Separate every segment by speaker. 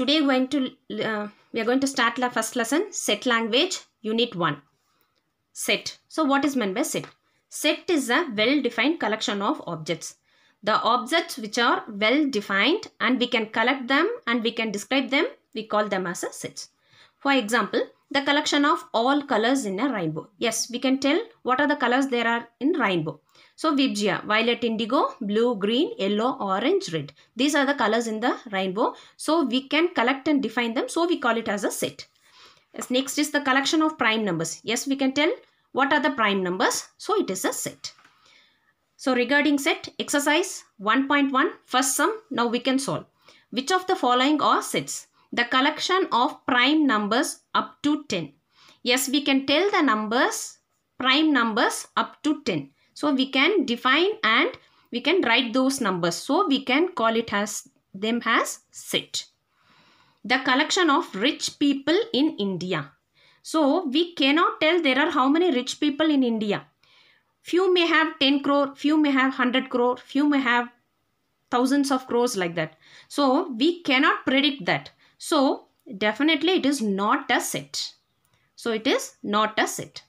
Speaker 1: Today going to, uh, we are going to start the first lesson, Set Language, Unit 1. Set. So what is meant by set? Set is a well-defined collection of objects. The objects which are well-defined and we can collect them and we can describe them, we call them as a set. For example, the collection of all colors in a rainbow. Yes, we can tell what are the colors there are in rainbow. So Vibgia, violet, indigo, blue, green, yellow, orange, red. These are the colors in the rainbow. So we can collect and define them. So we call it as a set. Yes, next is the collection of prime numbers. Yes, we can tell what are the prime numbers. So it is a set. So regarding set, exercise 1.1, first sum, now we can solve. Which of the following are sets? the collection of prime numbers up to 10. Yes, we can tell the numbers, prime numbers up to 10. So we can define and we can write those numbers. So we can call it as them as set. The collection of rich people in India. So we cannot tell there are how many rich people in India. Few may have 10 crore, few may have 100 crore, few may have thousands of crores like that. So we cannot predict that. So definitely it is not a set. So it is not a set.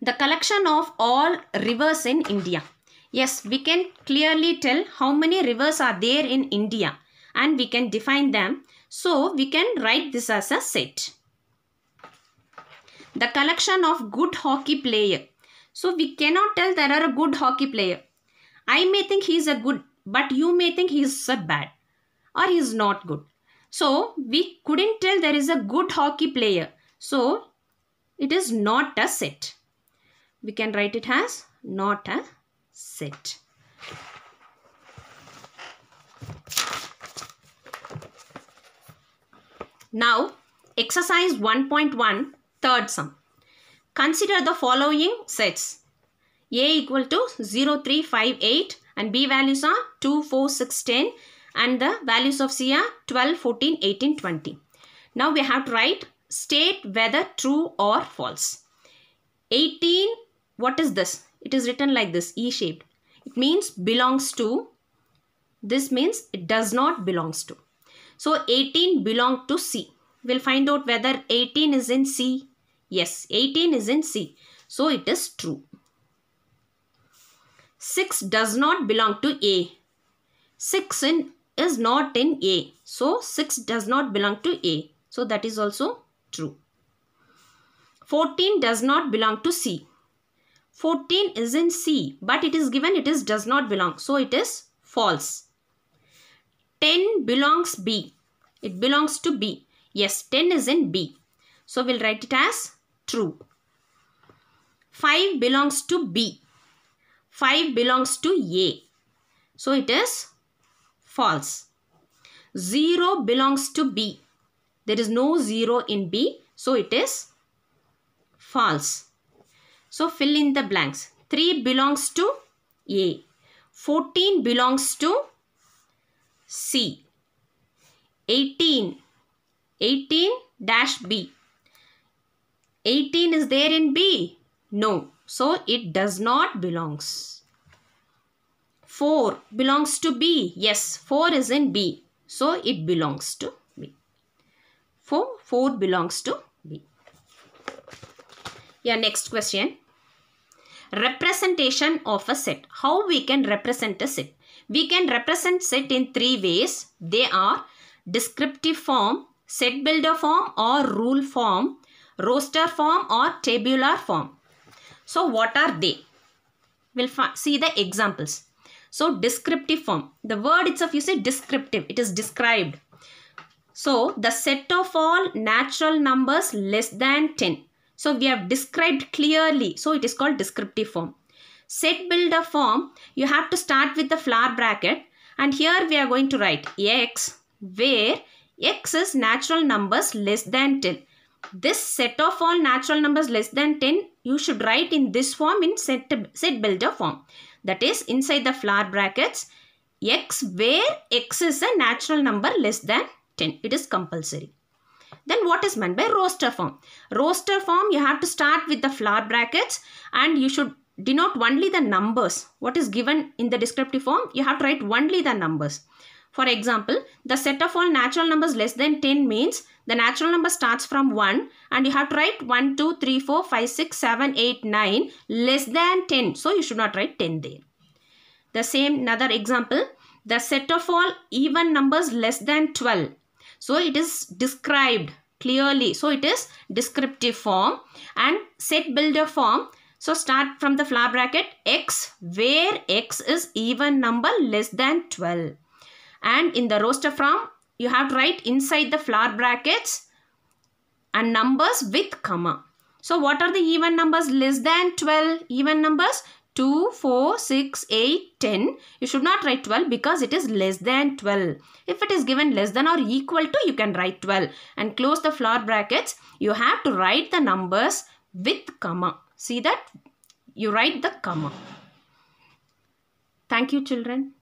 Speaker 1: The collection of all rivers in India. Yes, we can clearly tell how many rivers are there in India and we can define them. So we can write this as a set. The collection of good hockey player. So we cannot tell there are a good hockey player. I may think he is a good but you may think he is a bad or he is not good. So we couldn't tell there is a good hockey player. So it is not a set. We can write it as not a set. Now exercise 1.1 third sum. Consider the following sets. A equal to 0, 3, 5, 8 and B values are 2, 4, 6, 10 and the values of C are 12, 14, 18, 20. Now we have to write state whether true or false. 18, what is this? It is written like this, E-shaped. It means belongs to. This means it does not belongs to. So 18 belong to C. We'll find out whether 18 is in C. Yes, 18 is in C. So it is true. 6 does not belong to A. 6 in is not in A. So 6 does not belong to A. So that is also true. 14 does not belong to C. 14 is in C but it is given it is does not belong. So it is false. 10 belongs B. It belongs to B. Yes 10 is in B. So we'll write it as true. 5 belongs to B. 5 belongs to A. So it is False. 0 belongs to B. There is no 0 in B. So it is false. So fill in the blanks. 3 belongs to A. 14 belongs to C. 18. 18 dash B. 18 is there in B? No. So it does not belongs. 4 belongs to B. Yes, 4 is in B. So, it belongs to B. 4, 4 belongs to B. Yeah, next question. Representation of a set. How we can represent a set? We can represent set in three ways. They are descriptive form, set builder form or rule form, roster form or tabular form. So, what are they? We'll see the examples. So descriptive form. The word itself you say descriptive. It is described. So the set of all natural numbers less than 10. So we have described clearly. So it is called descriptive form. Set builder form, you have to start with the flower bracket. And here we are going to write x where x is natural numbers less than 10. This set of all natural numbers less than 10 you should write in this form in set, set builder form that is inside the flower brackets x where x is a natural number less than 10. It is compulsory. Then what is meant by roster form? Roster form you have to start with the flower brackets and you should denote only the numbers. What is given in the descriptive form you have to write only the numbers. For example, the set of all natural numbers less than 10 means the natural number starts from 1 and you have to write 1, 2, 3, 4, 5, 6, 7, 8, 9 less than 10. So you should not write 10 there. The same another example, the set of all even numbers less than 12. So it is described clearly. So it is descriptive form and set builder form. So start from the flower bracket x where x is even number less than 12 and in the roster form, you have to write inside the flower brackets and numbers with comma. So what are the even numbers less than 12 even numbers? 2, 4, 6, 8, 10. You should not write 12 because it is less than 12. If it is given less than or equal to, you can write 12. And close the flower brackets. You have to write the numbers with comma. See that? You write the comma. Thank you children.